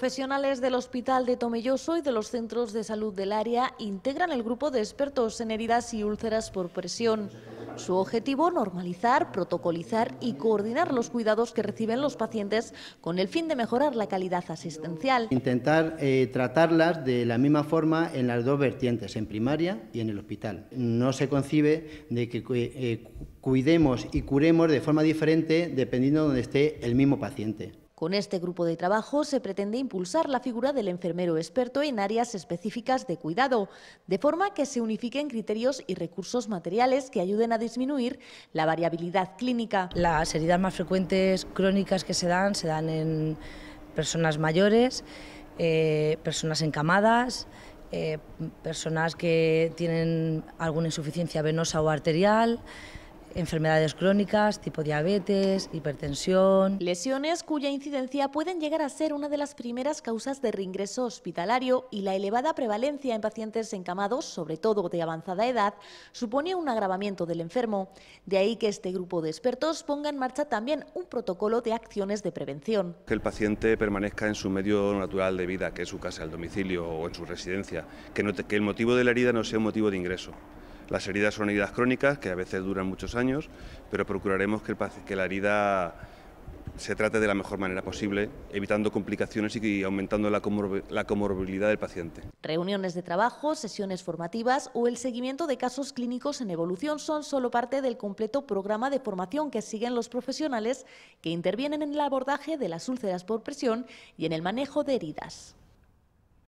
Profesionales del Hospital de Tomelloso y de los centros de salud del área integran el grupo de expertos en heridas y úlceras por presión. Su objetivo, normalizar, protocolizar y coordinar los cuidados que reciben los pacientes con el fin de mejorar la calidad asistencial. Intentar eh, tratarlas de la misma forma en las dos vertientes, en primaria y en el hospital. No se concibe de que eh, cuidemos y curemos de forma diferente dependiendo de donde esté el mismo paciente. Con este grupo de trabajo se pretende impulsar la figura del enfermero experto en áreas específicas de cuidado, de forma que se unifiquen criterios y recursos materiales que ayuden a disminuir la variabilidad clínica. Las heridas más frecuentes crónicas que se dan se dan en personas mayores, eh, personas encamadas, eh, personas que tienen alguna insuficiencia venosa o arterial, enfermedades crónicas tipo diabetes, hipertensión. Lesiones cuya incidencia pueden llegar a ser una de las primeras causas de reingreso hospitalario y la elevada prevalencia en pacientes encamados, sobre todo de avanzada edad, supone un agravamiento del enfermo. De ahí que este grupo de expertos ponga en marcha también un protocolo de acciones de prevención. Que el paciente permanezca en su medio natural de vida, que es su casa, el domicilio o en su residencia, que, que el motivo de la herida no sea un motivo de ingreso. Las heridas son heridas crónicas, que a veces duran muchos años, pero procuraremos que, la herida se trate de la mejor manera posible, evitando complicaciones y aumentando la, comorbilidad del paciente. Reuniones de trabajo, sesiones formativas o el seguimiento de casos clínicos en evolución son solo parte del completo programa de formación que siguen los profesionales que intervienen en el abordaje de las úlceras por presión y en el manejo de heridas.